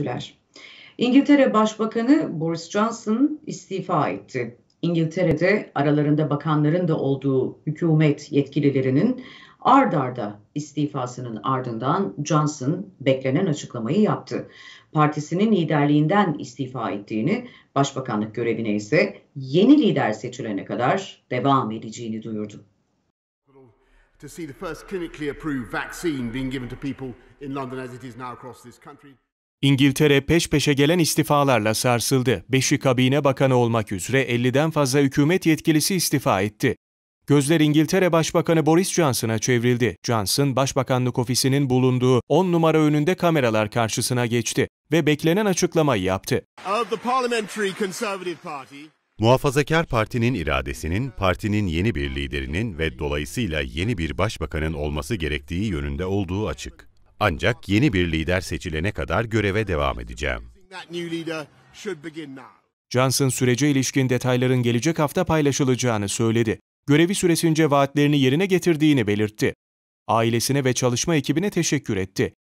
sürer. İngiltere Başbakanı Boris Johnson istifa etti. İngiltere'de aralarında bakanların da olduğu hükümet yetkililerinin ard arda istifasının ardından Johnson beklenen açıklamayı yaptı. Partisinin liderliğinden istifa ettiğini, başbakanlık görevine ise yeni lider seçilene kadar devam edeceğini duyurdu. To see the first clinically approved vaccine being given to people in London as it is now across this country. İngiltere peş peşe gelen istifalarla sarsıldı. Beşi kabine bakanı olmak üzere 50'den fazla hükümet yetkilisi istifa etti. Gözler İngiltere Başbakanı Boris Johnson'a çevrildi. Johnson, Başbakanlık ofisinin bulunduğu 10 numara önünde kameralar karşısına geçti ve beklenen açıklamayı yaptı. Muhafazakar Parti'nin iradesinin, partinin yeni bir liderinin ve dolayısıyla yeni bir başbakanın olması gerektiği yönünde olduğu açık. Ancak yeni bir lider seçilene kadar göreve devam edeceğim. Johnson sürece ilişkin detayların gelecek hafta paylaşılacağını söyledi. Görevi süresince vaatlerini yerine getirdiğini belirtti. Ailesine ve çalışma ekibine teşekkür etti.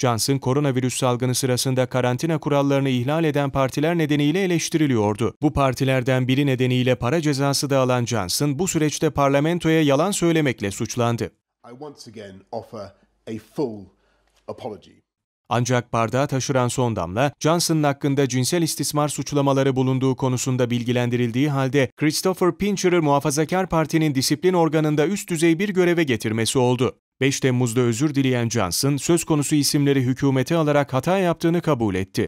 Johnson koronavirüs salgını sırasında karantina kurallarını ihlal eden partiler nedeniyle eleştiriliyordu. Bu partilerden biri nedeniyle para cezası da alan Johnson bu süreçte parlamentoya yalan söylemekle suçlandı. Ancak bardağı taşıran son damla, Johnson'ın hakkında cinsel istismar suçlamaları bulunduğu konusunda bilgilendirildiği halde Christopher Pincher'ı Muhafazakar Parti'nin disiplin organında üst düzey bir göreve getirmesi oldu. 5 Temmuz'da özür dileyen Johnson, söz konusu isimleri hükümete alarak hata yaptığını kabul etti.